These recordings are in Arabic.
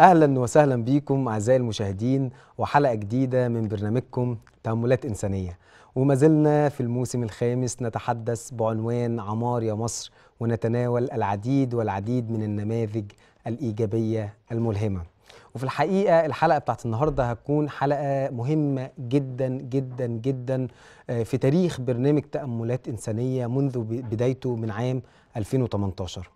اهلا وسهلا بيكم اعزائي المشاهدين وحلقه جديده من برنامجكم تاملات انسانيه وما زلنا في الموسم الخامس نتحدث بعنوان عمار يا مصر ونتناول العديد والعديد من النماذج الايجابيه الملهمه وفي الحقيقه الحلقه بتاعت النهارده هتكون حلقه مهمه جدا جدا جدا آه، في تاريخ برنامج تاملات انسانيه منذ بدايته من عام 2018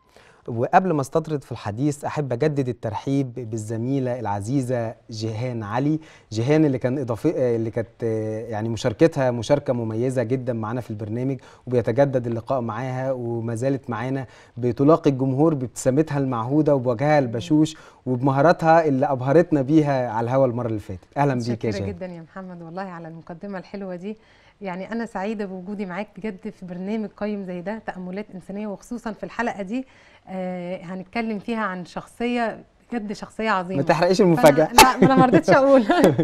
وقبل ما استطرد في الحديث احب اجدد الترحيب بالزميله العزيزه جيهان علي جيهان اللي كان اضافي اللي كانت يعني مشاركتها مشاركه مميزه جدا معانا في البرنامج وبيتجدد اللقاء معاها وما زالت معانا بتلاقي الجمهور بابتسامتها المعهوده وبوجهها البشوش وبمهاراتها اللي ابهرتنا بيها على الهواء المره اللي فاتت اهلا بيك يا جيهان شكرا جدا يا محمد والله على المقدمه الحلوه دي يعني انا سعيده بوجودي معاك بجد في برنامج قيم زي ده تاملات انسانيه وخصوصا في الحلقه دي آه، هنتكلم فيها عن شخصيه بجد شخصيه عظيمه ما تحرقيش المفاجاه لا ما انا ما رضيتش اقول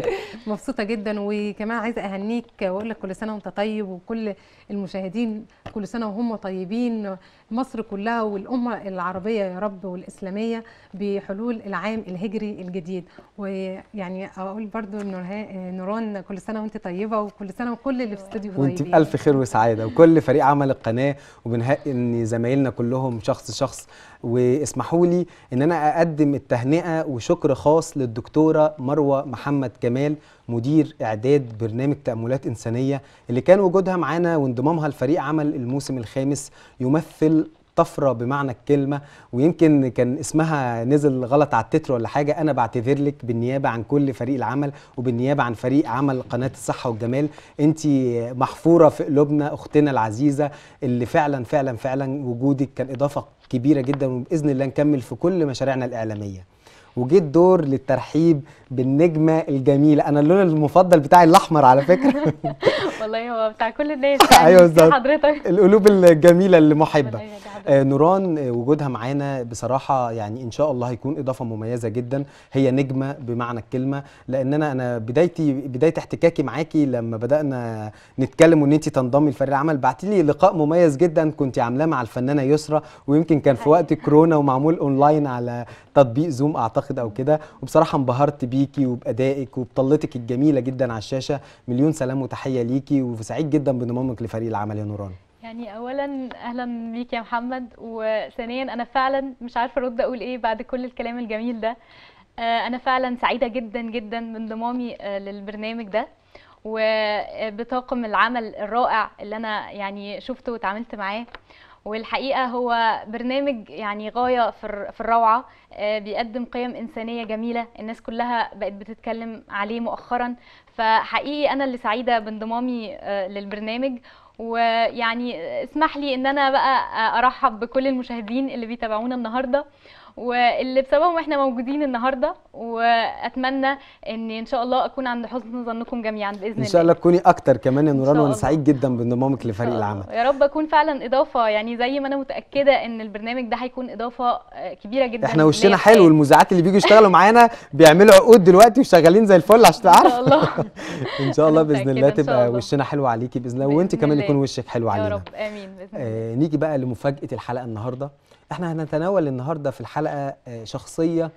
مبسوطه جدا وكمان عايزه اهنيك واقول لك كل سنه وانت طيب وكل المشاهدين كل سنه وهم طيبين مصر كلها والأمة العربية يا رب والإسلامية بحلول العام الهجري الجديد ويعني أقول برضو نوران كل سنة وأنت طيبة وكل سنة وكل اللي في استوديو وأنت بألف خير وسعادة وكل فريق عمل القناة ان زمايلنا كلهم شخص شخص واسمحوا لي ان انا اقدم التهنئه وشكر خاص للدكتوره مروه محمد كمال مدير اعداد برنامج تاملات انسانيه اللي كان وجودها معانا وانضمامها لفريق عمل الموسم الخامس يمثل طفره بمعنى الكلمه ويمكن كان اسمها نزل غلط على التتر ولا حاجه انا بعتذر لك بالنيابه عن كل فريق العمل وبالنيابه عن فريق عمل قناه الصحه والجمال انت محفوره في قلوبنا اختنا العزيزه اللي فعلا فعلا فعلا وجودك كان اضافه كبيره جدا وباذن الله نكمل في كل مشاريعنا الاعلاميه وجه الدور للترحيب بالنجمه الجميله انا اللون المفضل بتاعي الاحمر على فكره والله هو بتاع كل الناس ايوه يعني، بالظبط حضرتك القلوب الجميله المحبه آه نوران آه، وجودها معانا بصراحه يعني ان شاء الله هيكون اضافه مميزه جدا هي نجمه بمعنى الكلمه لان انا انا بدايتي بدايه احتكاكي معاكي لما بدانا نتكلم وان انت تنضمي لفريق العمل بعتي لي لقاء مميز جدا كنت عاملاه مع الفنانه يسرا ويمكن كان في أيوة. وقت كورونا ومعمول اونلاين على تطبيق زوم اعتقد او كده وبصراحه انبهرت بيكي وبادائك وبطلتك الجميله جدا على الشاشه مليون سلام وتحيه ليكي بيكي وسعيد جدا بانضمامك لفريق العمل يا نوران يعني اولا اهلا بيك يا محمد وثانيا انا فعلا مش عارفه ارد اقول ايه بعد كل الكلام الجميل ده آه، انا فعلا سعيده جدا جدا بانضمامي آه، للبرنامج ده وبطاقم العمل الرائع اللي انا يعني شفته وتعاملت معاه والحقيقه هو برنامج يعني غايه في الروعه آه، بيقدم قيم انسانيه جميله الناس كلها بقت بتتكلم عليه مؤخرا فحقيقي انا اللي سعيده بانضمامي آه، للبرنامج ويعني اسمح لي ان انا بقى آه، ارحب بكل المشاهدين اللي بيتابعونا النهارده واللي بسببهم احنا موجودين النهارده واتمنى ان ان شاء الله اكون عند حسن ظنكم جميعا باذن الله ان شاء الله تكوني اكتر كمان يا نوران وانا سعيد جدا بانضمامك لفريق آه، العمل يا رب اكون فعلا اضافه يعني زي ما انا متاكده ان البرنامج ده هيكون اضافه آه، كبيره جدا احنا وشنا حلو المذيعات اللي بييجوا يشتغلوا معانا بيعملوا عقود دلوقتي وشغالين زي الفل عشان تعرف ان شاء الله ان شاء الله باذن الله تبقى وشنا حلو عليكي باذن الله وانت كمان يكون وشك حلو علينا يا رب امين باذن الله آه، نيجي بقى لمفاجاه الحلقه النهارده احنا هنتناول النهارده في الحلقه آه، شخصيه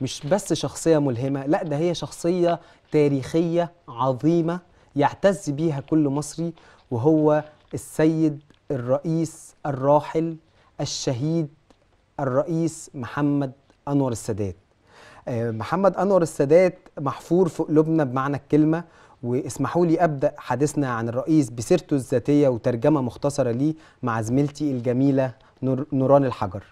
مش بس شخصيه ملهمه لا ده هي شخصيه تاريخيه عظيمه يعتز بيها كل مصري وهو السيد الرئيس الراحل الشهيد الرئيس محمد انور السادات آه، محمد انور السادات محفور في قلوبنا بمعنى الكلمه واسمحوا لي ابدا حديثنا عن الرئيس بسيرته الذاتيه وترجمه مختصره ليه مع زميلتي الجميله نوران الحجر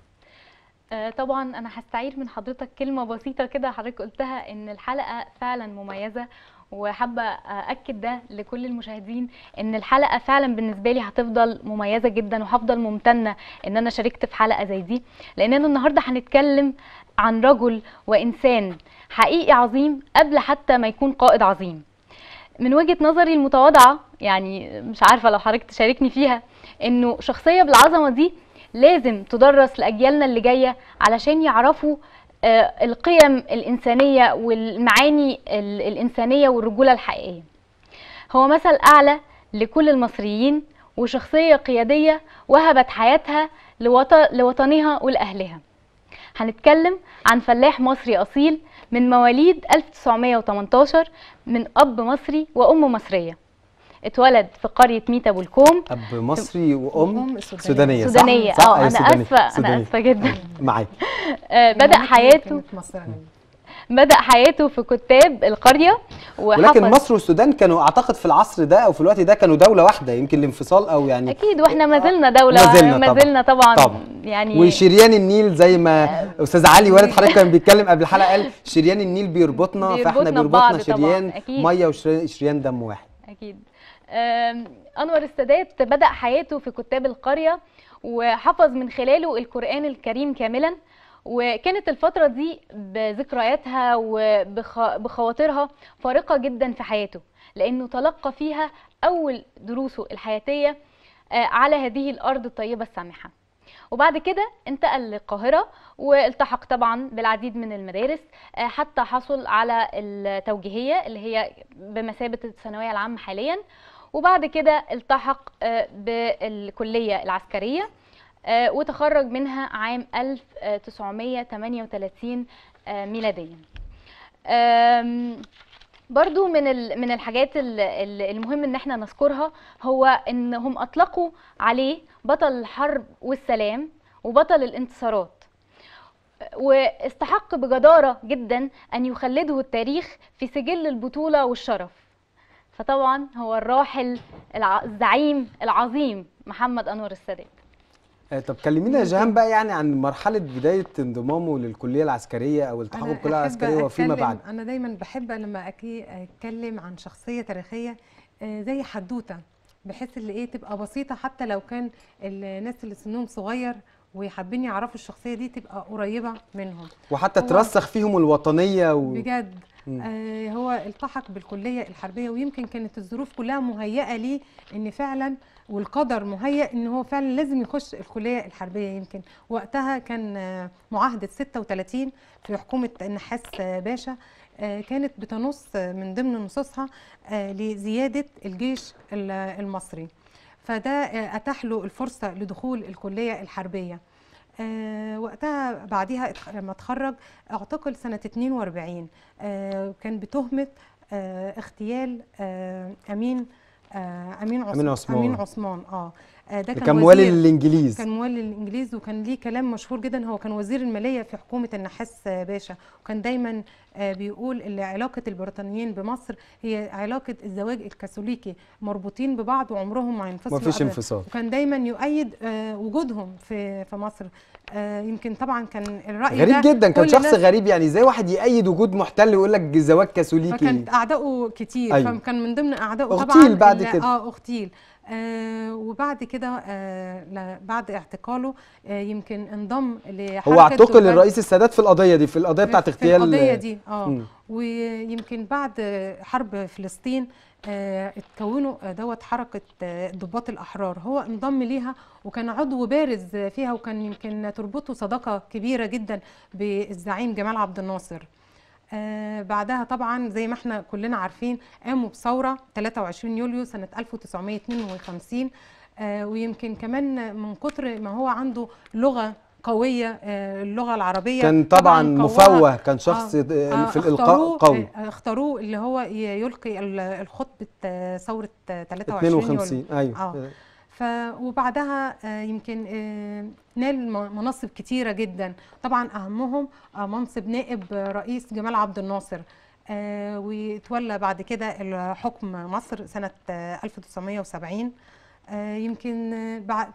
آه، طبعا انا هستعير من حضرتك كلمه بسيطه كده حضرتك قلتها ان الحلقه فعلا مميزه وحابه اكد ده لكل المشاهدين ان الحلقه فعلا بالنسبه لي هتفضل مميزه جدا وهفضل ممتنه ان انا شاركت في حلقه زي دي لاننا النهارده هنتكلم عن رجل وانسان حقيقي عظيم قبل حتى ما يكون قائد عظيم من وجهه نظري المتواضعه يعني مش عارفه لو حضرتك تشاركني فيها انه شخصيه بالعظمه دي لازم تدرس لاجيالنا اللي جايه علشان يعرفوا آه، القيم الانسانيه والمعاني الانسانيه والرجوله الحقيقيه هو مثل اعلى لكل المصريين وشخصيه قياديه وهبت حياتها لوطنها ولاهلها هنتكلم عن فلاح مصري اصيل من مواليد 1918 من اب مصري وام مصريه اتولد في قريه ميتا والكوم اب مصري وام سودانيه سودانيه اه انا اسفه انا اسفه جدا معاك آه، بدا حياته بدأ حياته في كتاب القرية ولكن مصر والسودان كانوا أعتقد في العصر ده أو في الوقت ده كانوا دولة واحدة يمكن الانفصال أو يعني أكيد وإحنا ما زلنا دولة ما زلنا, ما زلنا طبعا, طبعا يعني وشريان النيل زي ما آه. أستاذ علي والد حضرتك كان بيتكلم قبل الحلقة قال شريان النيل بيربطنا, بيربطنا فإحنا بيربطنا شريان مية وشريان دم واحد أكيد أنور السادات بدأ حياته في كتاب القرية وحفظ من خلاله القرآن الكريم كاملا وكانت الفترة دي بذكرياتها وبخواطرها فارقة جدا في حياته لأنه تلقى فيها أول دروسه الحياتية آه، على هذه الأرض الطيبة السامحة وبعد كده انتقل للقاهرة والتحق طبعا بالعديد من المدارس آه، حتى حصل على التوجيهية اللي هي بمثابة الثانوية العامة حاليا وبعد كده التحق آه، بالكلية العسكرية آه، وتخرج منها عام 1938 آه، ميلاديا برضو من من الحاجات المهم ان احنا نذكرها هو انهم اطلقوا عليه بطل الحرب والسلام وبطل الانتصارات واستحق بجدارة جدا أن يخلده التاريخ في سجل البطولة والشرف فطبعا هو الراحل الزعيم العظيم محمد انور السادات آه، طب كلمينا يا جهان بقى يعني عن مرحله بدايه انضمامه للكليه العسكريه او التحق بالكليه العسكريه وفيما بعد انا دايما بحب لما اتكلم عن شخصيه تاريخيه آه، زي حدوته بحيث اللي ايه تبقى بسيطه حتى لو كان الناس اللي سنهم صغير وحابين يعرفوا الشخصيه دي تبقى قريبه منهم وحتى ترسخ فيهم الوطنيه و... بجد آه، هو التحق بالكليه الحربيه ويمكن كانت الظروف كلها مهيئه ليه ان فعلا والقدر مهيئ ان هو فعلا لازم يخش الكليه الحربيه يمكن وقتها كان معاهده 36 في حكومه النحاس باشا آه، كانت بتنص من ضمن نصوصها آه، لزياده الجيش المصري فده اتاح له الفرصه لدخول الكليه الحربيه آه وقتها بعدها لما اتخرج اعتقل سنه 42 آه كان بتهمه آه اغتيال آه، امين آه، امين عثمان امين عثمان امين عثمان اه, آه، ده كان, كان موالي للانجليز كان موالي للانجليز وكان ليه كلام مشهور جدا هو كان وزير الماليه في حكومه النحاس آه، باشا وكان دايما بيقول ان علاقه البريطانيين بمصر هي علاقه الزواج الكاثوليكي مربوطين ببعض وعمرهم ما هينفصلوا ما فيش انفصال وكان دايما يؤيد وجودهم في في مصر آه، يمكن طبعا كان الراي غريب ده جدا كان شخص غريب يعني ازاي واحد يأيد وجود محتل ويقول لك زواج كاثوليكي فكانت اعدائه كتير أيوه. فكان من ضمن اعدائه طبعا اغتيل بعد كده اه اغتيل آه وبعد كده آه بعد اعتقاله آه يمكن انضم لحركه هو اعتقل الرئيس السادات في القضيه دي في القضيه بتاعت اغتيال في القضيه دي اه ويمكن بعد حرب فلسطين آه، اتكونوا آه، دوت حركه آه، ضباط الاحرار هو انضم ليها وكان عضو بارز فيها وكان يمكن تربطه صداقه كبيره جدا بالزعيم جمال عبد الناصر بعدها طبعا زي ما احنا كلنا عارفين قاموا بثوره 23 يوليو سنه 1952 ويمكن كمان من كتر ما هو عنده لغه قويه آه، اللغه العربيه كان طبعا, طبعاً مفوه كان آه، شخص آه في الالقاء آه، قوي اختاروه اللي هو يلقي الخطبه ثوره 23 52 ايوه آه. ف وبعدها يمكن نال مناصب كتيره جدا طبعا اهمهم منصب نائب رئيس جمال عبد الناصر وتولى بعد كده الحكم مصر سنه 1970 يمكن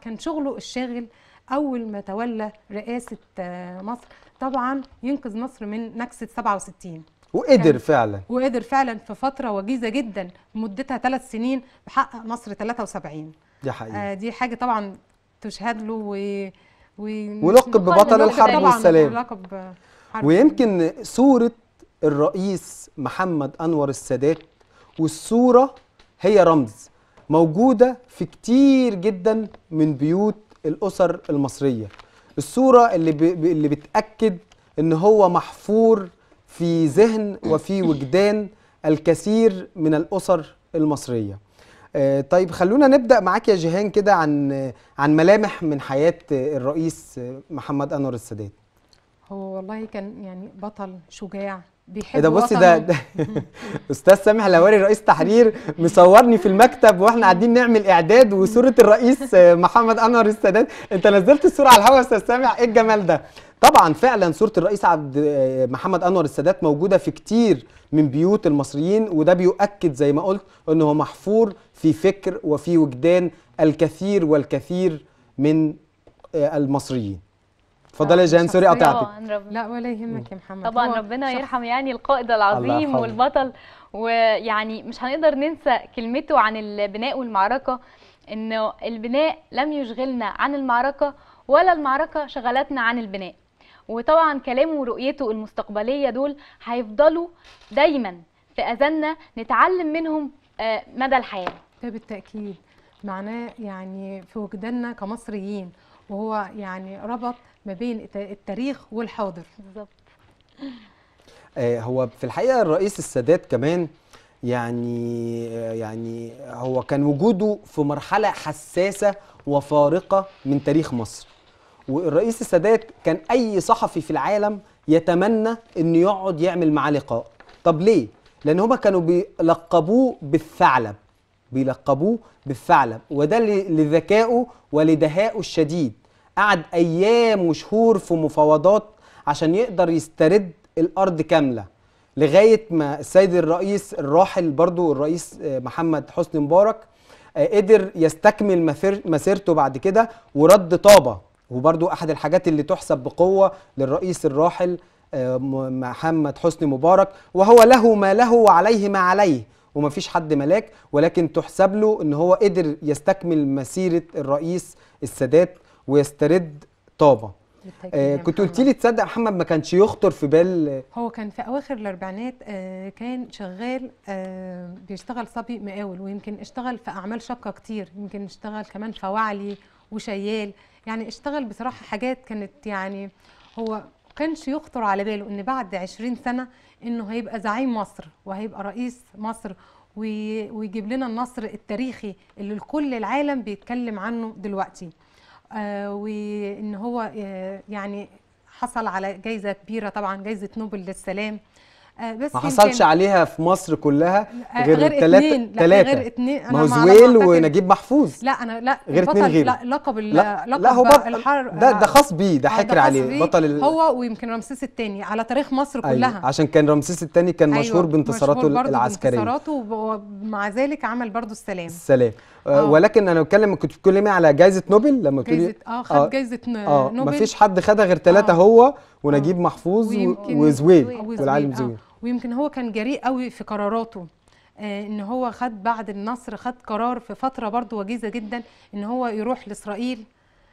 كان شغله الشاغل اول ما تولى رئاسه آه، مصر طبعا ينقذ مصر من نكسه 67 وقدر فعلا وقدر فعلا في فتره وجيزه جدا مدتها ثلاث سنين حقق مصر 73 دي حقيقه آه دي حاجه طبعا تشهد له و... و... ولقب ببطل الحرب والسلام ولقب ويمكن صوره الرئيس محمد انور السادات والصوره هي رمز موجوده في كتير جدا من بيوت الاسر المصريه الصوره اللي ب... اللي بتاكد ان هو محفور في ذهن وفي وجدان الكثير من الاسر المصريه آه، طيب خلونا نبدا معاك يا جيهان كده عن عن ملامح من حياه الرئيس محمد انور السادات هو والله كان يعني بطل شجاع بيحب إيه ده بصي ده, ده استاذ سامح لواري رئيس تحرير مصورني في المكتب واحنا قاعدين نعمل اعداد وصوره الرئيس محمد انور السادات انت نزلت الصوره على الهواء استاذ سامح ايه الجمال ده طبعا فعلا صوره الرئيس عبد آه، محمد انور السادات موجوده في كتير من بيوت المصريين وده بيؤكد زي ما قلت ان هو محفور في فكر وفي وجدان الكثير والكثير من آه، المصريين اتفضلي يا جان سوري قطعتك لا ولا يهمك يا محمد طبعا ربنا يرحم يعني القائد العظيم والبطل ويعني مش هنقدر ننسى كلمته عن البناء والمعركه انه البناء لم يشغلنا عن المعركه ولا المعركه شغلتنا عن البناء وطبعا كلامه ورؤيته المستقبليه دول هيفضلوا دايما في اذاننا نتعلم منهم آه، مدى الحياه ده بالتاكيد معناه يعني في وجداننا كمصريين وهو يعني ربط ما بين التاريخ والحاضر بالظبط آه، هو في الحقيقه الرئيس السادات كمان يعني آه، يعني هو كان وجوده في مرحله حساسه وفارقه من تاريخ مصر والرئيس السادات كان اي صحفي في العالم يتمنى انه يقعد يعمل معاه لقاء طب ليه لان هما كانوا بيلقبوه بالثعلب بيلقبوه بالثعلب وده لذكائه ولدهائه الشديد قعد ايام وشهور في مفاوضات عشان يقدر يسترد الارض كامله لغايه ما السيد الرئيس الراحل برضو الرئيس آه، محمد حسني مبارك آه، قدر يستكمل مسيرته بعد كده ورد طابه وبرضو احد الحاجات اللي تحسب بقوه للرئيس الراحل آه، محمد حسني مبارك وهو له ما له وعليه ما عليه ومفيش حد ملاك ولكن تحسب له ان هو قدر يستكمل مسيره الرئيس السادات ويسترد طابه آه كنت قلتي لي تصدق محمد ما كانش يخطر في بال هو كان في اواخر الاربعينات آه كان شغال آه بيشتغل صبي مقاول ويمكن اشتغل في اعمال شاقه كتير يمكن اشتغل كمان وعلي وشيال يعني اشتغل بصراحه حاجات كانت يعني هو كانش يخطر على باله ان بعد 20 سنه انه هيبقى زعيم مصر وهيبقى رئيس مصر ويجيب لنا النصر التاريخي اللي كل العالم بيتكلم عنه دلوقتي آه، وان هو آه، يعني حصل على جايزه كبيره طبعا جايزه نوبل للسلام آه، بس ما حصلش عليها في مصر كلها آه، غير, غير ثلاثة غير اثنين انا هو زويل ونجيب محفوظ لا انا لا غير اثنين غير لا لقب لا لقب لا هو بط... الحر ده ده آه، خاص بيه ده حكر عليه بطل ال... هو ويمكن رمسيس الثاني على تاريخ مصر أيوة. كلها أيوة. عشان كان رمسيس الثاني كان أيوة. مشهور بانتصاراته مشهور العسكريه بانتصاراته ومع ذلك عمل برضه السلام السلام أوه. ولكن انا بتكلم كنت بتكلمي على جائزه نوبل لما بتقولي جايزه اه خد آه. جائزه نوبل آه. مفيش حد خدها غير ثلاثه هو ونجيب محفوظ وزويل والعالم زويل ويمكن هو كان جريء قوي في قراراته آه، ان هو خد بعد النصر خد قرار في فتره برضو وجيزه جدا ان هو يروح لاسرائيل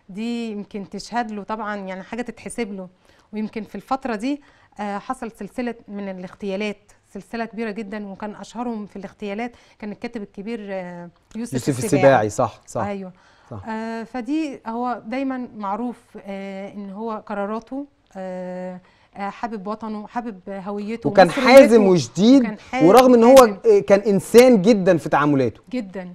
دي يمكن تشهد له طبعا يعني حاجه تتحسب له ويمكن في الفتره دي آه، حصل سلسله من الاغتيالات سلسله كبيره جدا وكان اشهرهم في الاغتيالات كان الكاتب الكبير آه، يوسف, يوسف السباعي. السباعي صح صح ايوه صح. فدي هو دايما معروف ان هو قراراته آه، حابب وطنه حابب هويته وكان حازم وشديد ورغم ان هو آه، كان انسان جدا في تعاملاته جدا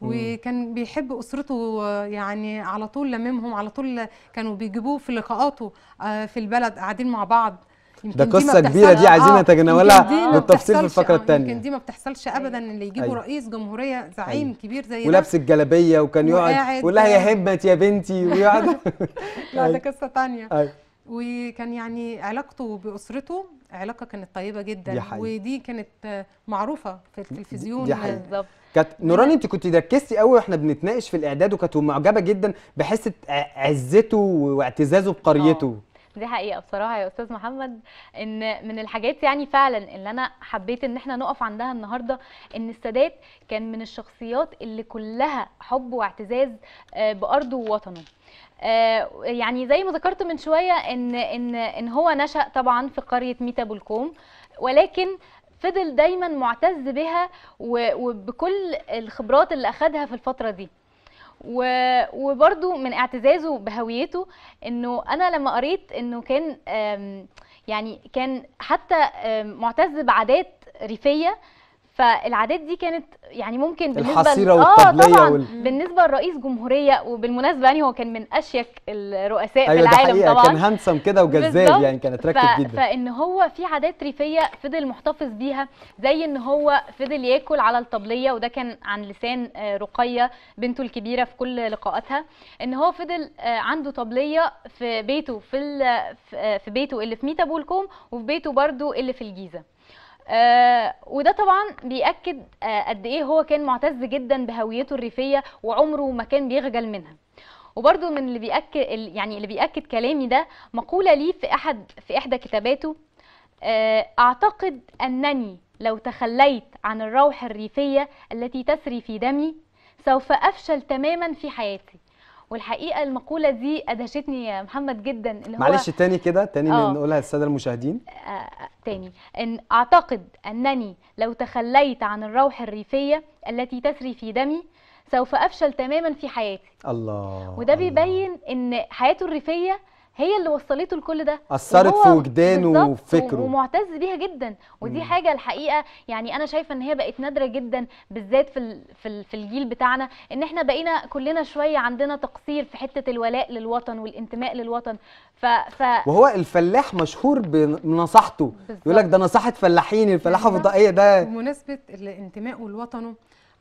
وكان بيحب اسرته يعني على طول لممهم على طول كانوا بيجيبوه في لقاءاته آه، في البلد قاعدين مع بعض ده قصه دي كبيره دي عايزين نتجنبها بالتفصيل في الفقره الثانيه يمكن دي ما بتحصلش أيوة. ابدا ان يجيبوا أيوه. رئيس جمهوريه زعيم أيوه. كبير زي ده ولابس الجلابيه وكان يقعد يقول لها يا همت يا بنتي ويقعد لا ده أيوة. قصه ثانيه أيوه. وكان يعني علاقته باسرته علاقه كانت طيبه جدا دي حقيقة. ودي كانت معروفه في التلفزيون بالظبط كانت نوراني انت كنت ركزتي قوي واحنا بنتناقش في الاعداد وكانت معجبه جدا بحس عزته واعتزازه بقريته أوه. دي حقيقه بصراحه يا استاذ محمد ان من الحاجات يعني فعلا اللي انا حبيت ان احنا نقف عندها النهارده ان السادات كان من الشخصيات اللي كلها حب واعتزاز آه، بارضه ووطنه آه، يعني زي ما ذكرت من شويه ان ان ان هو نشا طبعا في قريه ميتا بولكوم ولكن فضل دايما معتز بها وبكل الخبرات اللي اخذها في الفتره دي وبرده من اعتزازه بهويته انه انا لما قريت انه كان يعني كان حتى معتز بعادات ريفيه فالعادات دي كانت يعني ممكن بالنسبه الحصيره والطبليه آه طبعا وال... بالنسبه لرئيس جمهوريه وبالمناسبه يعني هو كان من اشيك الرؤساء أيوة في العالم طبعا كان هانسم كده وجذاب يعني كان اتركب ف... جدا فان هو في عادات ريفيه فضل محتفظ بيها زي ان هو فضل ياكل على الطبليه وده كان عن لسان آه، رقيه بنته الكبيره في كل لقاءاتها ان هو فضل آه، عنده طبليه في بيته في ال... آه، في بيته اللي في ميتا بولكوم وفي بيته برده اللي في الجيزه آه، وده طبعا بيأكد آه، قد ايه هو كان معتز جدا بهويته الريفيه وعمره ما كان بيخجل منها وبرده من اللي بيأكد يعني اللي بيأكد كلامي ده مقوله ليه في احد في احدى كتاباته آه، اعتقد انني لو تخليت عن الروح الريفيه التي تسري في دمي سوف افشل تماما في حياتي والحقيقه المقوله دي ادهشتني يا محمد جدا اللي هو معلش تاني كده تاني آه. نقولها للساده المشاهدين آه،, آه تاني ان اعتقد انني لو تخليت عن الروح الريفيه التي تسري في دمي سوف افشل تماما في حياتي الله وده بيبين ان حياته الريفيه هي اللي وصلته لكل ده اثرت في وجدانه وفكره ومعتز بيها جدا ودي مم. حاجه الحقيقه يعني انا شايفه ان هي بقت نادره جدا بالذات في في, في الجيل بتاعنا ان احنا بقينا كلنا شويه عندنا تقصير في حته الولاء للوطن والانتماء للوطن ف, ف وهو الفلاح مشهور بنصحته يقول لك ده نصحت فلاحين الفلاحه الفضائيه ده بمناسبه الانتماء لوطنه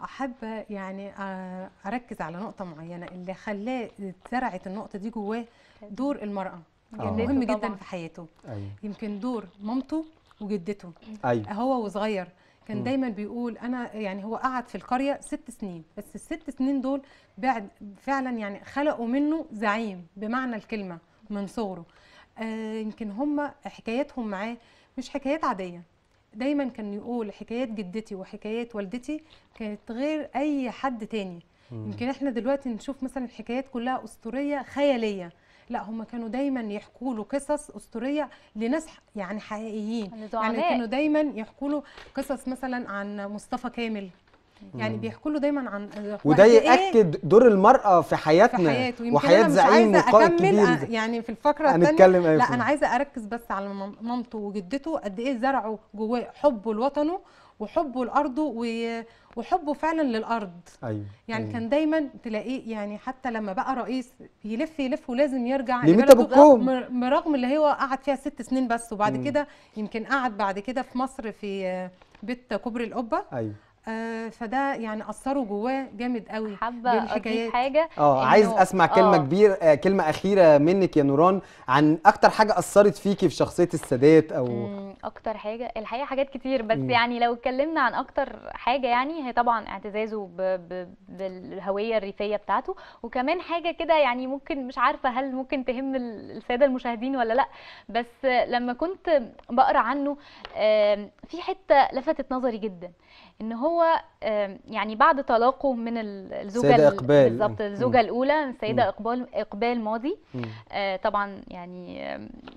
احب يعني آه، اركز على نقطه معينه اللي خلاه اتزرعت النقطه دي جواه دور المراه آه. مهم جدا في حياته أيوة. يمكن دور مامته وجدته أيوة. هو وصغير كان م. دايما بيقول انا يعني هو قعد في القريه ست سنين بس الست سنين دول بعد فعلا يعني خلقوا منه زعيم بمعنى الكلمه من صغره آه يمكن هم حكاياتهم معاه مش حكايات عاديه دايما كان يقول حكايات جدتي وحكايات والدتي كانت غير اي حد تاني يمكن احنا دلوقتي نشوف مثلا الحكايات كلها اسطوريه خياليه لا هم كانوا دايما يحكوا له قصص اسطوريه لناس يعني حقيقيين يعني كانوا دايما يحكوا له قصص مثلا عن مصطفى كامل يعني بيحكوا له دايما عن وده ياكد إيه؟ دور المراه في حياتنا في حياته وحياه زعيم وقائد كبير آه، يعني في الفقره الثانيه أيوة لا انا عايزه اركز بس على مامته وجدته قد ايه زرعوا جواه حبه لوطنه وحبه لارضه وحبه فعلا للارض أيوة. يعني أيوة. كان دايما تلاقيه يعني حتى لما بقى رئيس يلف يلف ولازم يرجع لبلده برغم اللي هو قعد فيها ست سنين بس وبعد كده يمكن قعد بعد كده في مصر في بيت كوبري القبه أيوة. آه، فده يعني اثروا جواه جامد قوي حابه اضيف حاجه اه عايز اسمع كلمه أوه. كبير آه، كلمه اخيره منك يا نوران عن اكتر حاجه اثرت فيكي في شخصيه السادات او اكتر حاجه الحقيقه حاجات كتير بس مم. يعني لو اتكلمنا عن اكتر حاجه يعني هي طبعا اعتزازه ب... ب... بالهويه الريفيه بتاعته وكمان حاجه كده يعني ممكن مش عارفه هل ممكن تهم الساده المشاهدين ولا لا بس لما كنت بقرا عنه في حته لفتت نظري جدا ان هو هو يعني بعد طلاقه من الزوجه إقبال. بالظبط الزوجه م. الاولى السيده اقبال اقبال ماضي آه طبعا يعني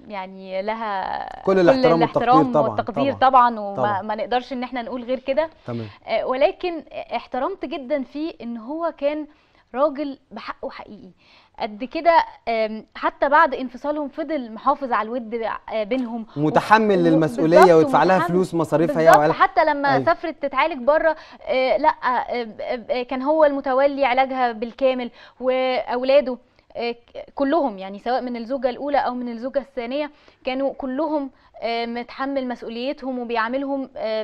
يعني لها كل, كل الاحترام, الاحترام والتقدير, والتقدير طبعا طبعا, وما طبعًا. نقدرش ان احنا نقول غير كده آه ولكن احترمت جدا فيه ان هو كان راجل بحقه حقيقي قد كده حتى بعد انفصالهم فضل محافظ على الود آه، بينهم متحمل و... للمسؤوليه ويدفع لها فلوس مصاريفها هي وعلا. حتى لما أي. أيوة. سافرت تتعالج بره آه، لا آه، كان هو المتولي علاجها بالكامل واولاده كلهم يعني سواء من الزوجه الاولى او من الزوجه الثانيه كانوا كلهم آه، متحمل مسؤوليتهم وبيعاملهم آه،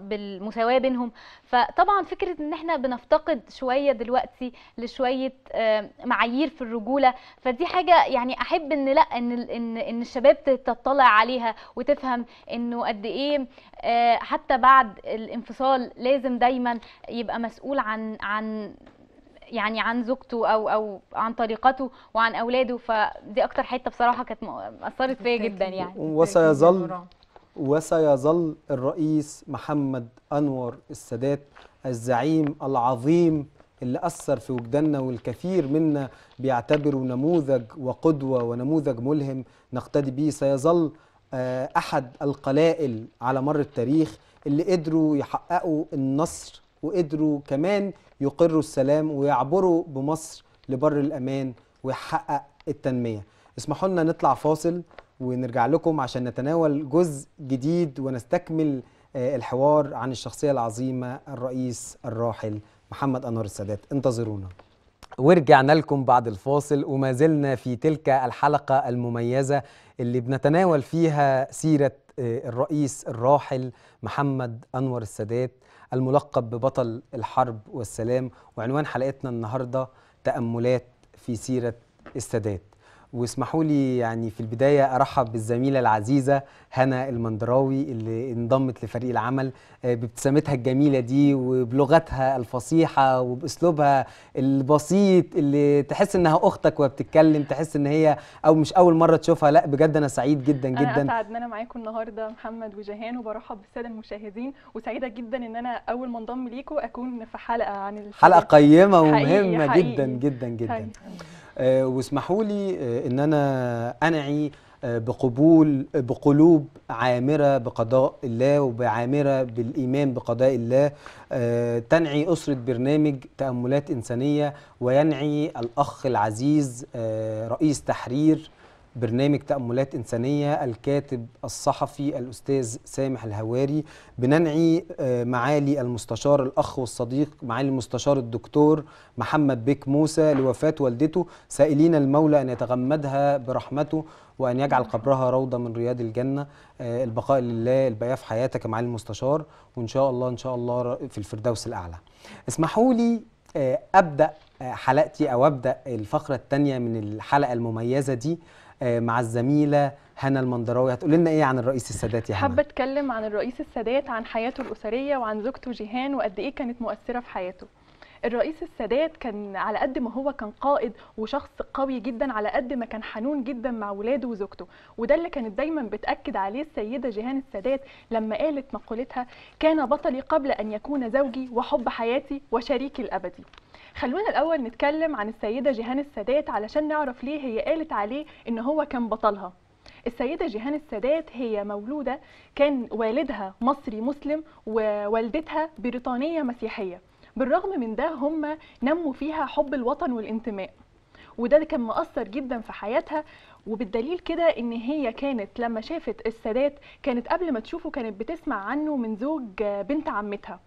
بالمساواه بينهم فطبعا فكره ان احنا بنفتقد شويه دلوقتي لشويه آه، معايير في الرجوله فدي حاجه يعني احب ان لا ان ان ان الشباب تطلع عليها وتفهم انه قد ايه حتى بعد الانفصال لازم دايما يبقى مسؤول عن عن يعني عن زوجته او او عن طريقته وعن اولاده فدي اكتر حته بصراحه كانت اثرت فيا جدا يعني وسيظل وسيظل الرئيس محمد انور السادات الزعيم العظيم اللي أثر في وجداننا والكثير منا بيعتبره نموذج وقدوة ونموذج ملهم نقتدي به سيظل آه، أحد القلائل على مر التاريخ اللي قدروا يحققوا النصر وقدروا كمان يقروا السلام ويعبروا بمصر لبر الأمان ويحقق التنمية اسمحوا لنا نطلع فاصل ونرجع لكم عشان نتناول جزء جديد ونستكمل آه، الحوار عن الشخصية العظيمة الرئيس الراحل محمد أنور السادات انتظرونا ورجعنا لكم بعد الفاصل وما زلنا في تلك الحلقة المميزة اللي بنتناول فيها سيرة آه، الرئيس الراحل محمد أنور السادات الملقب ببطل الحرب والسلام وعنوان حلقتنا النهارده تأملات في سيرة السادات واسمحوا لي يعني في البداية أرحب بالزميلة العزيزة هنا المندراوي اللي انضمت لفريق العمل آه، بابتسامتها الجميلة دي وبلغتها الفصيحة وبأسلوبها البسيط اللي تحس إنها أختك وهي بتتكلم تحس إن هي أو مش أول مرة تشوفها لا بجد أنا سعيد جدا جدا أنا أسعد إن أنا معاكم النهاردة محمد وجهان وبرحب بالسادة المشاهدين وسعيدة جدا إن أنا أول ما انضم ليكم أكون في حلقة عن حلقة قيمة ومهمة حقيقي. جدا جدا جدا حقيقي. آه، واسمحوا لي آه، ان انا انعي آه، بقبول بقلوب عامرة بقضاء الله وبعامرة بالإيمان بقضاء الله تنعي أسرة برنامج تأملات إنسانية وينعي الأخ العزيز رئيس تحرير برنامج تأملات إنسانية الكاتب الصحفي الأستاذ سامح الهواري بننعي آه، معالي المستشار الأخ والصديق معالي المستشار الدكتور محمد بيك موسى لوفاة والدته سائلين المولى أن يتغمدها برحمته وأن يجعل قبرها روضة من رياض الجنة آه، البقاء لله البقاء في حياتك معالي المستشار وإن شاء الله إن شاء الله في الفردوس الأعلى اسمحوا لي آه، أبدأ حلقتي أو أبدأ الفقرة الثانية من الحلقة المميزة دي آه، مع الزميله هنا المندراوي هتقول لنا ايه عن الرئيس السادات يا هنا حابه اتكلم عن الرئيس السادات عن حياته الاسريه وعن زوجته جيهان وقد ايه كانت مؤثره في حياته الرئيس السادات كان على قد ما هو كان قائد وشخص قوي جدا على قد ما كان حنون جدا مع ولاده وزوجته وده اللي كانت دايما بتاكد عليه السيده جيهان السادات لما قالت مقولتها كان بطلي قبل ان يكون زوجي وحب حياتي وشريكي الابدي خلونا الاول نتكلم عن السيده جيهان السادات علشان نعرف ليه هي قالت عليه ان هو كان بطلها السيدة جيهان السادات هي مولودة كان والدها مصري مسلم ووالدتها بريطانية مسيحية بالرغم من ده هم نموا فيها حب الوطن والانتماء وده كان مؤثر جدا في حياتها وبالدليل كده ان هي كانت لما شافت السادات كانت قبل ما تشوفه كانت بتسمع عنه من زوج بنت عمتها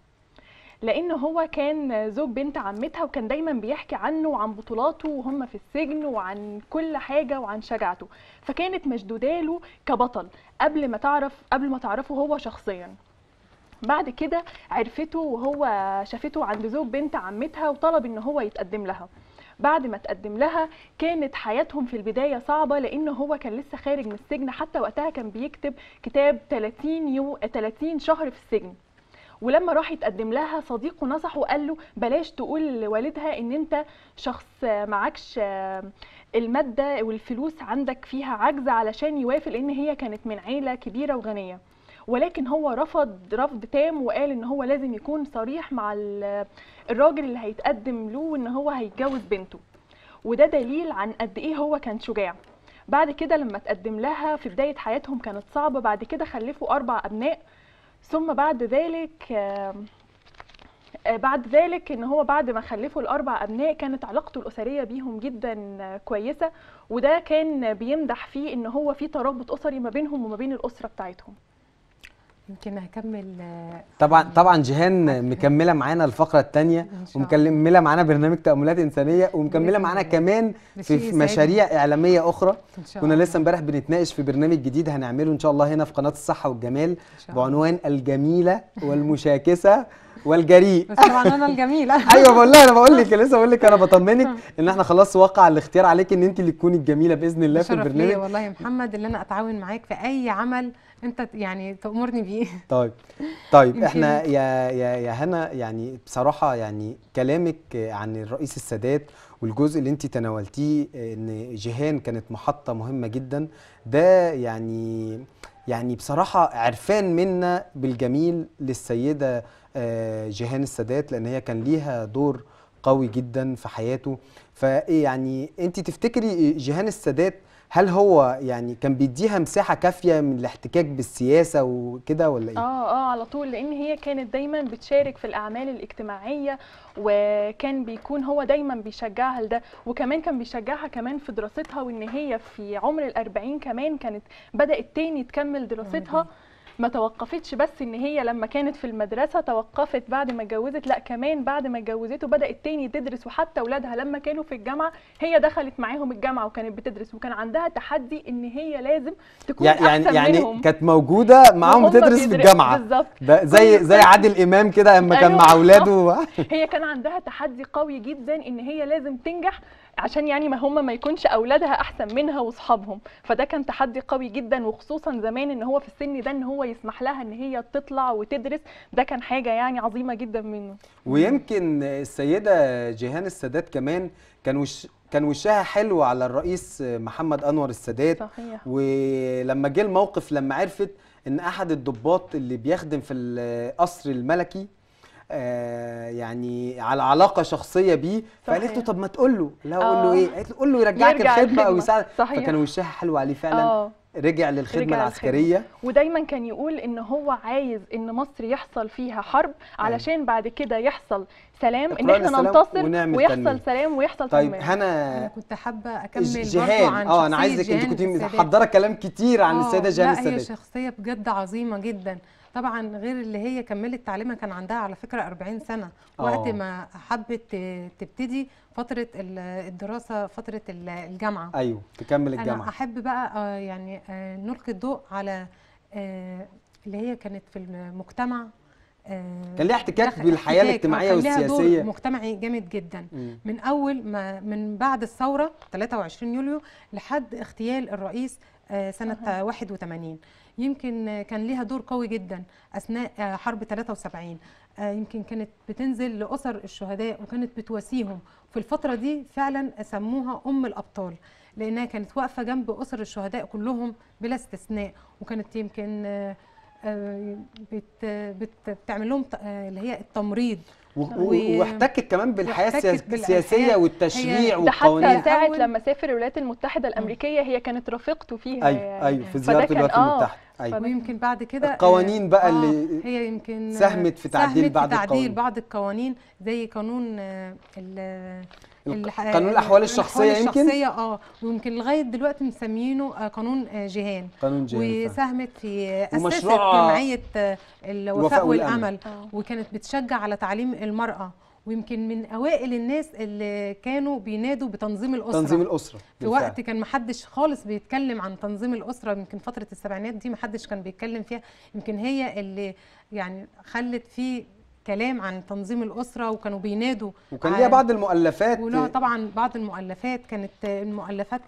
لان هو كان زوج بنت عمتها وكان دايما بيحكي عنه وعن بطولاته وهم في السجن وعن كل حاجه وعن شجاعته فكانت مشدوده له كبطل قبل ما تعرف قبل ما تعرفه هو شخصيا بعد كده عرفته وهو شافته عند زوج بنت عمتها وطلب ان هو يتقدم لها بعد ما تقدم لها كانت حياتهم في البداية صعبة لأن هو كان لسه خارج من السجن حتى وقتها كان بيكتب كتاب 30 يو 30 شهر في السجن ولما راح يتقدم لها صديقه نصحه وقال له بلاش تقول لوالدها ان انت شخص معكش آه، الماده والفلوس عندك فيها عجز علشان يوافق لان هي كانت من عيله كبيره وغنيه ولكن هو رفض رفض تام وقال ان هو لازم يكون صريح مع آه، الراجل اللي هيتقدم له ان هو هيتجوز بنته وده دليل عن قد ايه هو كان شجاع بعد كده لما تقدم لها في بداية حياتهم كانت صعبة بعد كده خلفوا أربع أبناء ثم بعد ذلك آه، بعد ذلك ان هو بعد ما خلفوا الاربع ابناء كانت علاقته الاسريه بيهم جدا كويسه وده كان بيمدح فيه ان هو في ترابط اسري ما بينهم وما بين الاسره بتاعتهم يمكن هكمل آه، طبعا يعني طبعا جيهان مكمله معانا الفقره الثانيه ومكمله معانا برنامج تاملات انسانيه ومكمله معانا كمان في مشاريع اعلاميه اخرى كنا لسه امبارح بنتناقش في برنامج جديد هنعمله ان شاء الله هنا في قناه الصحه والجمال بعنوان الجميله والمشاكسه والجريء بس طبعا انا الجميله ايوه بقول لها انا بقول لك لسه بقول لك انا بطمنك ان احنا خلاص وقع الاختيار عليك ان انت اللي تكوني الجميله باذن الله في البرنامج شرف والله يا محمد اللي انا اتعاون معاك في اي عمل انت يعني تامرني بيه طيب طيب احنا يا يا يا هنا يعني بصراحه يعني كلامك عن الرئيس السادات والجزء اللي انت تناولتيه ان جيهان كانت محطه مهمه جدا ده يعني يعني بصراحه عرفان منا بالجميل للسيده آه، جيهان السادات لان هي كان ليها دور قوي جدا في حياته فيعني انت تفتكري جيهان السادات هل هو يعني كان بيديها مساحه كافيه من الاحتكاك بالسياسه وكده ولا ايه؟ اه اه على طول لان هي كانت دايما بتشارك في الاعمال الاجتماعيه وكان بيكون هو دايما بيشجعها لده وكمان كان بيشجعها كمان في دراستها وان هي في عمر الأربعين كمان كانت بدات تاني تكمل دراستها ما توقفتش بس ان هي لما كانت في المدرسه توقفت بعد ما اتجوزت لا كمان بعد ما اتجوزت وبدات تاني تدرس وحتى اولادها لما كانوا في الجامعه هي دخلت معاهم الجامعه وكانت بتدرس وكان عندها تحدي ان هي لازم تكون يعني احسن يعني منهم. كانت موجوده معاهم بتدرس في الجامعه بالظبط زي زي عادل امام كده لما كان أيوه. مع اولاده آه. هي كان عندها تحدي قوي جدا ان هي لازم تنجح عشان يعني ما هم ما يكونش اولادها احسن منها واصحابهم فده كان تحدي قوي جدا وخصوصا زمان ان هو في السن ده ان هو يسمح لها ان هي تطلع وتدرس ده كان حاجه يعني عظيمه جدا منه ويمكن السيده جيهان السادات كمان كان وش كان وشها حلو على الرئيس محمد انور السادات صحيح. ولما جه الموقف لما عرفت ان احد الضباط اللي بيخدم في القصر الملكي آه، يعني على علاقه شخصيه بيه فقالت له طب ما تقول له لا اقول له آه. ايه قالت له قول له يرجعك الخدمه او يساعدك فكان وشها حلو عليه فعلا أوه. رجع للخدمه رجع العسكريه الخدمة. ودايما كان يقول ان هو عايز ان مصر يحصل فيها حرب أيوه. علشان بعد كده يحصل سلام ان احنا ننتصر ويحصل تنمية. سلام ويحصل طيب تنمية. هنا انا كنت حابه اكمل جهان عن اه انا عايزك انت كنت محضره كلام كتير عن آه، السيده جهان السادات هي شخصيه بجد عظيمه جدا طبعا غير اللي هي كملت تعليمها كان عندها على فكره 40 سنه أوه. وقت ما حبت تبتدي فتره الدراسه فتره الجامعه ايوه تكمل الجامعه انا احب بقى آه، يعني آه، نلقي الضوء على آه، اللي هي كانت في المجتمع كان ليها احتكاك بالحياه الاجتماعيه والسياسيه دور مجتمعي جامد جدا م. من اول ما من بعد الثوره 23 يوليو لحد اغتيال الرئيس آه، سنه 81 يمكن كان ليها دور قوي جدا اثناء آه، حرب 73 آه، يمكن كانت بتنزل لاسر الشهداء وكانت بتواسيهم في الفتره دي فعلا سموها ام الابطال لانها كانت واقفه جنب اسر الشهداء كلهم بلا استثناء وكانت يمكن بت بت بتعمل لهم اللي هي التمريض واحتكت كمان بالحياه السياسيه والتشريع والقوانين حتى ساعه لما سافر الولايات المتحده الامريكيه هي كانت رفيقته فيها ايوه ايوه في زياره الولايات آه المتحده أيوة. فيمكن بعد كده القوانين بقى آه اللي آه، هي يمكن ساهمت في تعديل ساهمت بعض في تعديل القوانين. بعض القوانين زي قانون آه، قانون الاحوال الشخصيه يمكن الشخصيه اه ويمكن لغايه دلوقتي مسمينه آه، قانون جيهان قانون جيهان وساهمت في اسس جمعيه الوفاء والامل, والأمل. وكانت بتشجع على تعليم المراه ويمكن من اوائل الناس اللي كانوا بينادوا بتنظيم الاسره تنظيم الاسره في بالفعل. وقت كان محدش خالص بيتكلم عن تنظيم الاسره يمكن فتره السبعينات دي محدش كان بيتكلم فيها يمكن هي اللي يعني خلت في كلام عن تنظيم الاسره وكانوا بينادوا وكان ليها بعض المؤلفات ولها طبعا بعض المؤلفات كانت المؤلفات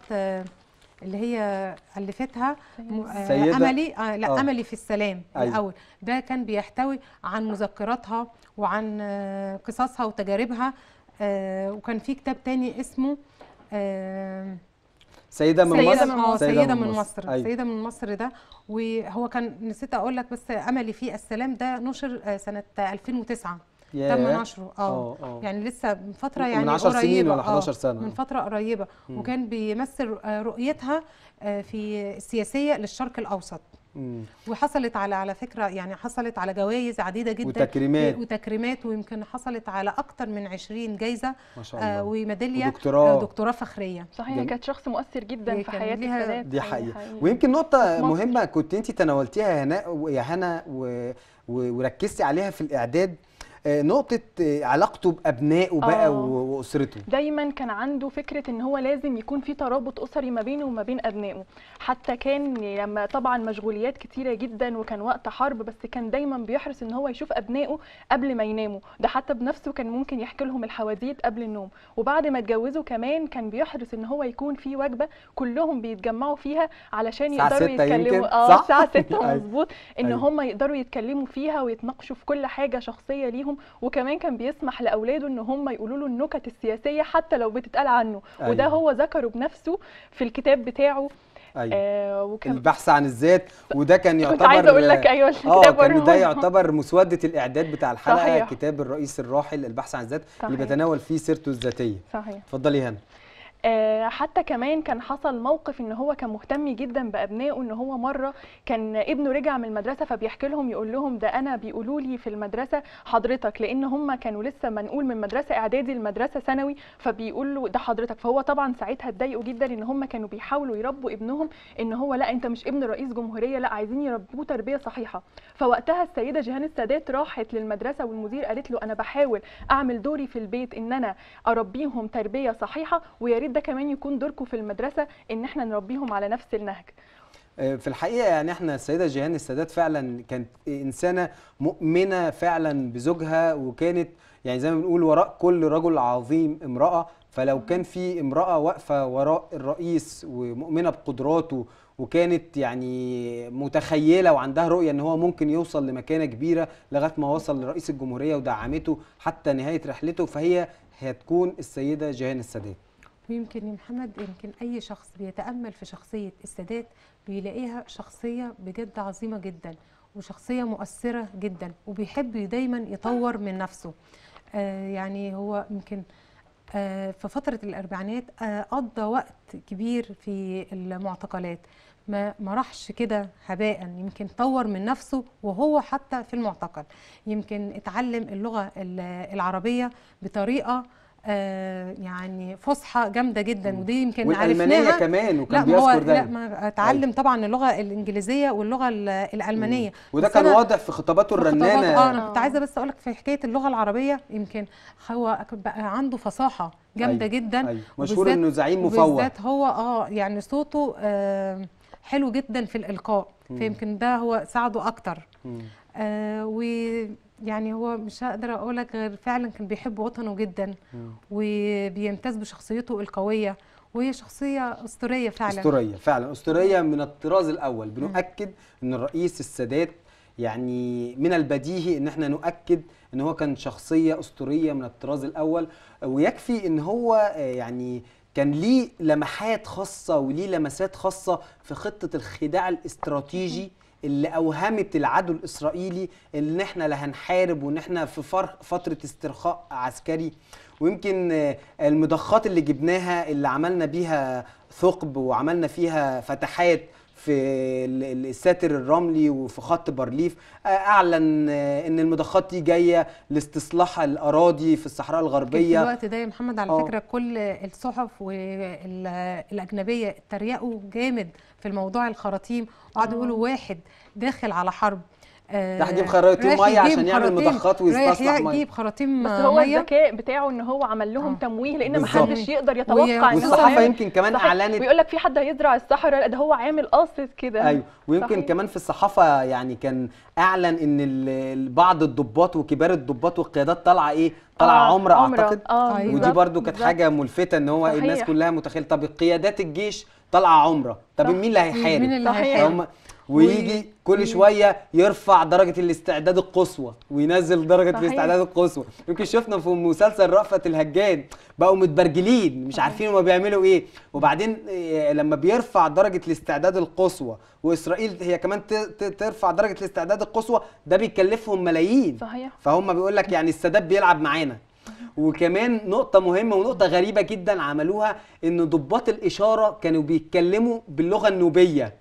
اللي هي الفتها آه، سيدة. املي آه، لا أوه. املي في السلام أيوة. الاول ده كان بيحتوي عن مذكراتها وعن آه، قصصها وتجاربها وكان في كتاب تاني اسمه سيدة من سيدة مصر من مصر. سيدة, سيدة من مصر, مصر. أيوة. سيدة من مصر ده وهو كان نسيت اقول لك بس املي في السلام ده نشر سنة 2009 تم نشره آه. آه،, اه يعني لسه من فتره يعني من 10 سنين ولا 11 آه، سنه من فتره قريبه م. وكان بيمثل رؤيتها في السياسيه للشرق الاوسط مم. وحصلت على على فكره يعني حصلت على جوائز عديده جدا وتكريمات وتكريمات ويمكن حصلت على اكثر من 20 جايزه ما شاء الله. آه وميداليه دكتوراه دكتوراه فخريه صحيح هي كانت شخص مؤثر جدا في حياه السادات دي حقيقه ويمكن نقطه مهمه كنت انت تناولتيها هنا يا هنا وركزتي عليها في الاعداد آه، نقطه آه، علاقته بابنائه بقى آه. واسرته دايما كان عنده فكره ان هو لازم يكون في ترابط اسري ما بينه وما بين ابنائه حتى كان لما طبعا مشغوليات كتيره جدا وكان وقت حرب بس كان دايما بيحرص ان هو يشوف ابنائه قبل ما يناموا ده حتى بنفسه كان ممكن يحكي لهم الحواديت قبل النوم وبعد ما اتجوزوا كمان كان بيحرص ان هو يكون في وجبه كلهم بيتجمعوا فيها علشان يقدروا يتكلموا اه الساعه 6 أيوة. مظبوط ان أيوة. هم يقدروا يتكلموا فيها ويتناقشوا في كل حاجه شخصيه ليهم معاهم وكمان كان بيسمح لاولاده ان هم يقولوا له النكت السياسيه حتى لو بتتقال عنه أيوة. وده هو ذكره بنفسه في الكتاب بتاعه أيوة. آه وكان البحث عن الذات وده كان يعتبر كنت عايزه اقول لك ايوه الكتاب اه كان ده يعتبر مسوده الاعداد بتاع الحلقه صحيح. كتاب الرئيس الراحل البحث عن الذات اللي بتناول فيه سيرته الذاتيه صحيح اتفضلي هنا آه، حتى كمان كان حصل موقف ان هو كان مهتم جدا بابنائه ان هو مره كان ابنه رجع من المدرسه فبيحكي لهم يقول لهم ده انا بيقولوا لي في المدرسه حضرتك لان هم كانوا لسه منقول من مدرسه اعدادي لمدرسه ثانوي فبيقول له ده حضرتك فهو طبعا ساعتها اتضايقوا جدا ان هم كانوا بيحاولوا يربوا ابنهم ان هو لا انت مش ابن رئيس جمهوريه لا عايزين يربوه تربيه صحيحه فوقتها السيده جيهان السادات راحت للمدرسه والمدير قالت له انا بحاول اعمل دوري في البيت ان انا اربيهم تربيه صحيحه ويا ده كمان يكون دوركم في المدرسه ان احنا نربيهم على نفس النهج آه، في الحقيقه يعني احنا السيده جيهان السادات فعلا كانت انسانه مؤمنه فعلا بزوجها وكانت يعني زي ما بنقول وراء كل رجل عظيم امراه فلو كان في امراه واقفه وراء الرئيس ومؤمنه بقدراته وكانت يعني متخيله وعندها رؤيه ان هو ممكن يوصل لمكانه كبيره لغايه ما وصل لرئيس الجمهوريه ودعمته حتى نهايه رحلته فهي هتكون السيده جيهان السادات ويمكن يا محمد يمكن اي شخص بيتامل في شخصيه السادات بيلاقيها شخصيه بجد عظيمه جدا وشخصيه مؤثره جدا وبيحب دايما يطور من نفسه آه يعني هو يمكن آه في فتره الاربعينات آه قضى وقت كبير في المعتقلات ما ما راحش كده هباء يمكن طور من نفسه وهو حتى في المعتقل يمكن اتعلم اللغه العربيه بطريقه آه، يعني فصحى جامده جدا ودي يمكن عرفناها كمان وكان لا بيذكر ده لا ما اتعلم أيوة. طبعا اللغه الانجليزيه واللغه الالمانيه وده كان واضح في خطاباته الرنانه اه انا كنت آه. عايزه بس اقول لك في حكايه اللغه العربيه يمكن هو بقى عنده فصاحه جامده أيوه جدا أيوه مشهور انه زعيم مفوه بالذات هو اه يعني صوته آه حلو جدا في الالقاء فيمكن ده هو ساعده اكتر آه و يعني هو مش هقدر اقول لك غير فعلا كان بيحب وطنه جدا وبيمتاز بشخصيته القويه وهي شخصية أسطورية فعلا أسطورية فعلا أسطورية من الطراز الأول بنؤكد أن الرئيس السادات يعني من البديهي أن احنا نؤكد أن هو كان شخصية أسطورية من الطراز الأول ويكفي أن هو آه، يعني كان ليه لمحات خاصة وليه لمسات خاصة في خطة الخداع الاستراتيجي اللي اوهمت العدو الاسرائيلي ان احنا لا هنحارب وان احنا في فتره استرخاء عسكري ويمكن المضخات اللي جبناها اللي عملنا بيها ثقب وعملنا فيها فتحات في الساتر الرملي وفي خط بارليف آه، اعلن آه، ان المضخات دي جايه لاستصلاح الاراضي في الصحراء الغربيه في الوقت ده يا محمد على أوه. فكره كل الصحف والاجنبيه تريقوا جامد في الموضوع الخراطيم وقعدوا يقولوا آه. واحد داخل على حرب آه، راح يجيب خراطيم ميه عشان يعمل مضخات ويستصلح ميه يجيب خراطيم ميه بس هو الذكاء بتاعه ان هو عمل لهم آه. تمويه لان ما حدش يقدر يتوقع ان هو يمكن كمان اعلنت ويقول لك في حد هيزرع الصحراء ده هو عامل قاصد كده ايوه ويمكن صحيح. كمان في الصحافه يعني كان اعلن ان بعض الضباط وكبار الضباط والقيادات طالعه ايه طالعه آه عمره, اعتقد آه أيوة. ودي برضو كانت حاجه ملفته ان هو صحيح. الناس كلها متخيله طب قيادات الجيش طالعه عمره طب مين اللي هيحارب مين اللي هيحارب ويجي كل شويه يرفع درجه الاستعداد القصوى وينزل درجه صحيح. الاستعداد القصوى يمكن شفنا في مسلسل رأفت الهجان بقوا متبرجلين مش عارفين هما بيعملوا ايه وبعدين آه، لما بيرفع درجه الاستعداد القصوى واسرائيل هي كمان ترفع درجه الاستعداد القصوى ده بيكلفهم ملايين صحيح فهم بيقول لك يعني السادات بيلعب معانا وكمان نقطه مهمه ونقطه غريبه جدا عملوها ان ضباط الاشاره كانوا بيتكلموا باللغه النوبيه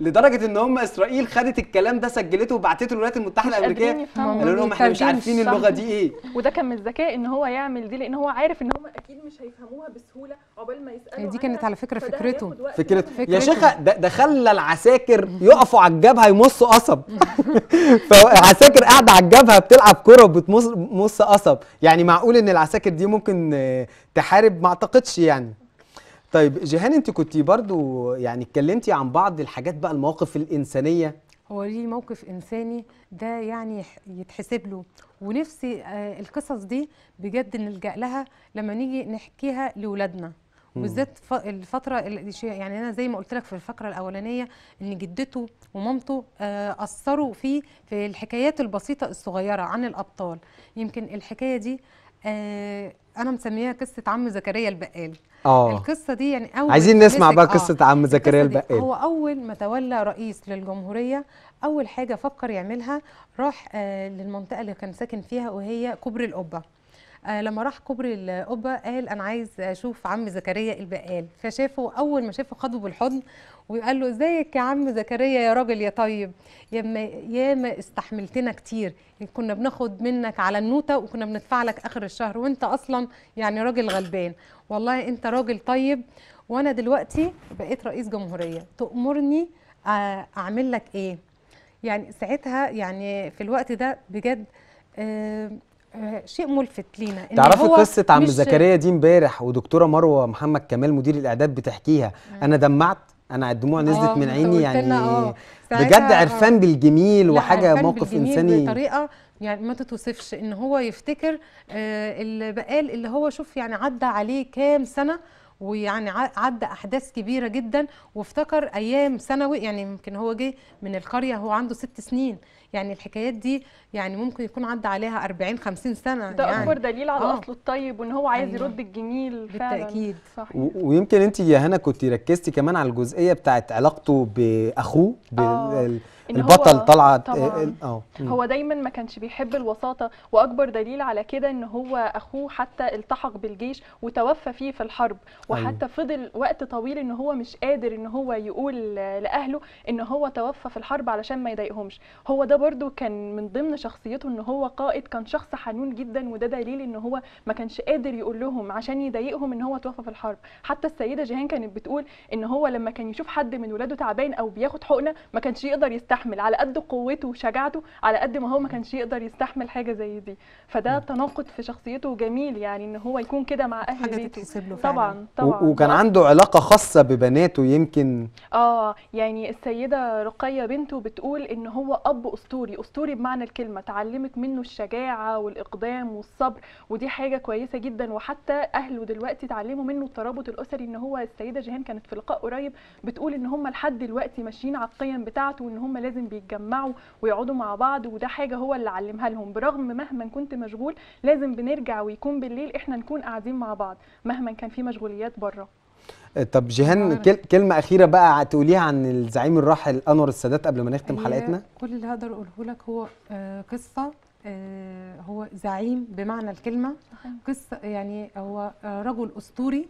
لدرجه ان هم اسرائيل خدت الكلام ده سجلته وبعتته للولايات المتحده الامريكيه قالوا لهم احنا مش عارفين اللغه دي ايه وده كان من الذكاء ان هو يعمل دي لان هو عارف ان هم اكيد مش هيفهموها بسهوله عقبال ما يسالوا إيه، دي كانت على فكره فكرته فكرته يا شيخه ده خلى العساكر يقفوا على الجبهه يمصوا قصب فالعساكر قاعده على الجبهه بتلعب كوره وبتمص قصب يعني معقول ان العساكر دي ممكن آه، تحارب ما اعتقدش يعني طيب جيهان انت كنت برضو يعني اتكلمتي عن بعض الحاجات بقى المواقف الانسانيه هو ليه موقف انساني ده يعني يتحسب له ونفسي آه، القصص دي بجد نلجا لها لما نيجي نحكيها لاولادنا وبالذات الفتره يعني انا زي ما قلت لك في الفقره الاولانيه ان جدته ومامته آه، اثروا فيه في الحكايات البسيطه الصغيره عن الابطال يمكن الحكايه دي آه، انا مسميها قصه عم زكريا البقال اه القصه دي يعني اول عايزين نسمع بقى آه، قصه آه. عم زكريا البقال هو اول ما تولى رئيس للجمهوريه اول حاجه فكر يعملها راح آه للمنطقه اللي كان ساكن فيها وهي كوبري القبه آه لما راح كوبري القبه قال انا عايز اشوف عم زكريا البقال فشافه اول ما شافه خده بالحضن ويقال له ازيك يا عم زكريا يا راجل يا طيب ياما ياما استحملتنا كتير يعني كنا بناخد منك على النوته وكنا بندفع لك اخر الشهر وانت اصلا يعني راجل غلبان والله انت راجل طيب وانا دلوقتي بقيت رئيس جمهوريه تامرني آه، اعمل لك ايه يعني ساعتها يعني في الوقت ده بجد آه، آه، شيء ملفت لينا إن تعرفي قصه عم زكريا دي امبارح ودكتوره مروه محمد كمال مدير الاعداد بتحكيها انا دمعت انا الدموع نزلت آه، من عيني يعني آه، بجد عرفان آه، بالجميل وحاجه عرفان موقف بالجميل انساني بطريقه يعني ما تتوصفش ان هو يفتكر آه البقال اللي هو شوف يعني عدى عليه كام سنه ويعني عدى احداث كبيره جدا وافتكر ايام ثانوي يعني يمكن هو جه من القريه هو عنده ست سنين يعني الحكايات دي يعني ممكن يكون عدى عليها 40 50 سنه ده يعني. اكبر دليل على آه. اصله الطيب وان هو عايز أيوة. يرد الجميل فعلا بالتاكيد ويمكن انت يا هنا كنت ركزتي كمان على الجزئيه بتاعت علاقته باخوه بال... آه. البطل طلعت اه, آه. هو دايما ما كانش بيحب الوساطه واكبر دليل على كده ان هو اخوه حتى التحق بالجيش وتوفى فيه في الحرب أيوة. وحتى أيوه. فضل وقت طويل ان هو مش قادر ان هو يقول لاهله ان هو توفى في الحرب علشان ما يضايقهمش هو ده برضو كان من ضمن شخصيته ان هو قائد كان شخص حنون جدا وده دليل ان هو ما كانش قادر يقول لهم عشان يضايقهم ان هو توفى في الحرب حتى السيده جيهان كانت بتقول ان هو لما كان يشوف حد من ولاده تعبان او بياخد حقنه ما كانش يقدر يستحمل على قد قوته وشجاعته على قد ما هو ما كانش يقدر يستحمل حاجه زي دي فده تناقض في شخصيته جميل يعني ان هو يكون كده مع اهل بيته طبعا طبعا وكان عنده علاقه خاصه ببناته يمكن اه يعني السيده رقيه بنته بتقول ان هو اب اسطوري اسطوري بمعنى الكلمه تعلمك منه الشجاعه والاقدام والصبر ودي حاجه كويسه جدا وحتى اهله دلوقتي اتعلموا منه الترابط الاسري ان هو السيده جيهان كانت في لقاء قريب بتقول ان هم لحد دلوقتي ماشيين على القيم بتاعته وان هم لازم بيتجمعوا ويقعدوا مع بعض وده حاجه هو اللي علمها لهم برغم مهما كنت مشغول لازم بنرجع ويكون بالليل احنا نكون قاعدين مع بعض مهما كان في مشغوليات بره طب جيهان كلمه اخيره بقى تقوليها عن الزعيم الراحل انور السادات قبل ما نختم حلقتنا كل اللي هقدر اقوله لك هو آه، قصه آه، هو زعيم بمعنى الكلمه قصه يعني هو رجل اسطوري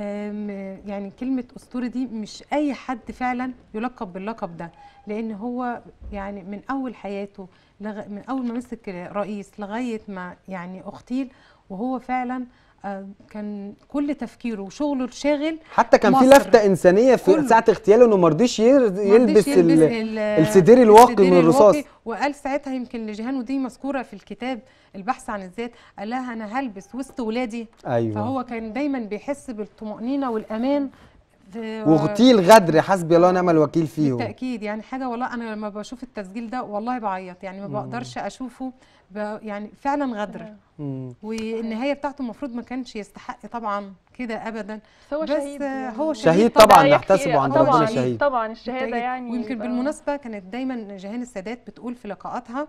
يعني كلمة أسطوري دي مش أي حد فعلا يلقب باللقب ده لأن هو يعني من أول حياته من أول ما مسك رئيس لغاية ما يعني أغتيل وهو فعلا كان كل تفكيره وشغله الشاغل حتى كان في لفته انسانيه في ساعه اغتياله انه ما رضيش يلبس, يلبس السدير الواقي من الرصاص وقال ساعتها يمكن لجيهان ودي مذكوره في الكتاب البحث عن الذات قال لها انا هلبس وسط ولادي أيوة. فهو كان دايما بيحس بالطمانينه والامان واغتيل غدر حسبي الله ونعم الوكيل فيهم بالتاكيد يعني حاجه والله انا لما بشوف التسجيل ده والله بعيط يعني ما بقدرش اشوفه يعني فعلا غدر آه. والنهايه بتاعته المفروض ما كانش يستحق طبعا كده ابدا هو بس شهيد هو يعني. شهيد, شهيد طبعا نحتسبه عند ربنا شهيد طبعا الشهاده طيب، يعني ويمكن آه. بالمناسبه كانت دايما جهان السادات بتقول في لقاءاتها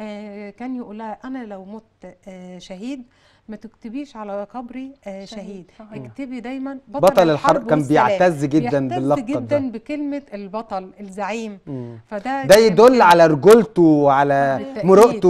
آه، كان يقول لها انا لو مت آه، شهيد ما تكتبيش على قبري آه، شهيد اكتبي دايما بطل, بطل الحرب كان بيعتز جدا باللقب بيعتز جدا ده. بكلمه البطل الزعيم مم. فده ده يدل على رجولته وعلى مرؤته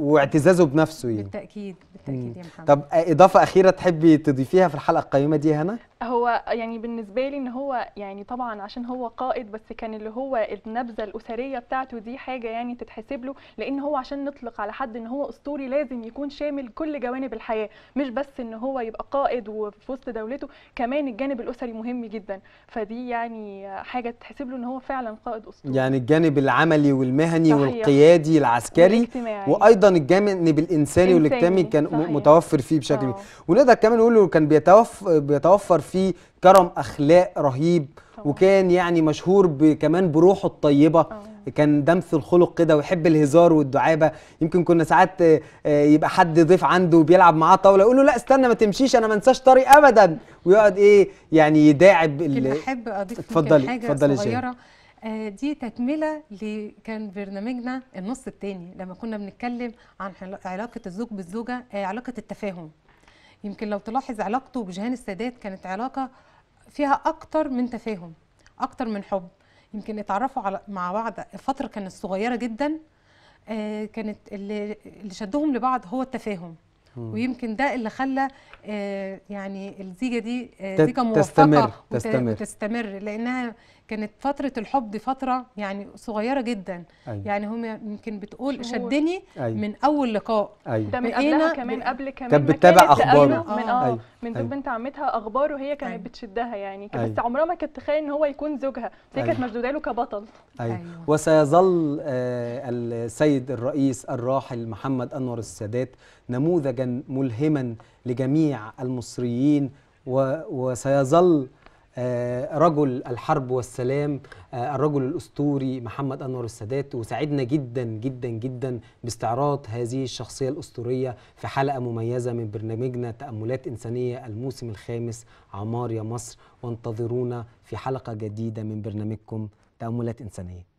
واعتزازه بنفسه يعني بالتاكيد بالتاكيد مم. يا محمد طب اضافه اخيره تحبي تضيفيها في الحلقه القيمه دي هنا هو يعني بالنسبه لي ان هو يعني طبعا عشان هو قائد بس كان اللي هو النبذه الاسريه بتاعته دي حاجه يعني تتحسب له لان هو عشان نطلق على حد ان هو اسطوري لازم يكون شامل كل جوانب الحياه مش بس ان هو يبقى قائد وفي وسط دولته كمان الجانب الاسري مهم جدا فدي يعني حاجه تتحسب له ان هو فعلا قائد اسطوري يعني الجانب العملي والمهني صحيح. والقيادي العسكري والاجتماعي. وايضا الجانب الانساني والاجتماعي كان صحيح. متوفر فيه بشكل كبير آه. ونقدر كمان نقول كان بيتوفر فيه كرم اخلاق رهيب وكان يعني مشهور كمان بروحه الطيبه أوه. كان دمث الخلق كده ويحب الهزار والدعابه يمكن كنا ساعات آه، آه، يبقى حد ضيف عنده بيلعب معاه طاوله يقول له لا استنى ما تمشيش انا ما انساش طريق ابدا ويقعد ايه يعني يداعب اللي بحب اضيف اتفضلي حاجه اتفضلي صغيره آه، دي تكمله كان برنامجنا النص الثاني لما كنا بنتكلم عن علاقه الزوج بالزوجه علاقه التفاهم يمكن لو تلاحظ علاقته بجهان السادات كانت علاقه فيها اكتر من تفاهم اكتر من حب يمكن اتعرفوا على مع بعض فتره كانت صغيره جدا آه كانت اللي, شدهم لبعض هو التفاهم ويمكن ده اللي خلى آه يعني الزيجه دي آه زيجه موفقه تستمر تستمر تستمر لانها كانت فتره الحب دي فتره يعني صغيره جدا أيوة. يعني هم يمكن بتقول شهور. شدني أيوة. من اول لقاء أيوة. ده من قبلها كمان قبل كمان كانت بتتابع اخباره آه. من اه أيوة. من زوج أيوة. بنت عمتها اخباره هي كانت أيوة. بتشدها يعني أيوة. بس عمرها ما كانت تخيل ان هو يكون زوجها هي كانت أيوة. مشدوده له كبطل أيوة. أيوة. وسيظل آه السيد الرئيس الراحل محمد انور السادات نموذجا ملهما لجميع المصريين وسيظل آه، رجل الحرب والسلام آه، الرجل الاسطوري محمد انور السادات وسعدنا جدا جدا جدا باستعراض هذه الشخصيه الاسطوريه في حلقه مميزه من برنامجنا تاملات انسانيه الموسم الخامس عمار يا مصر وانتظرونا في حلقه جديده من برنامجكم تاملات انسانيه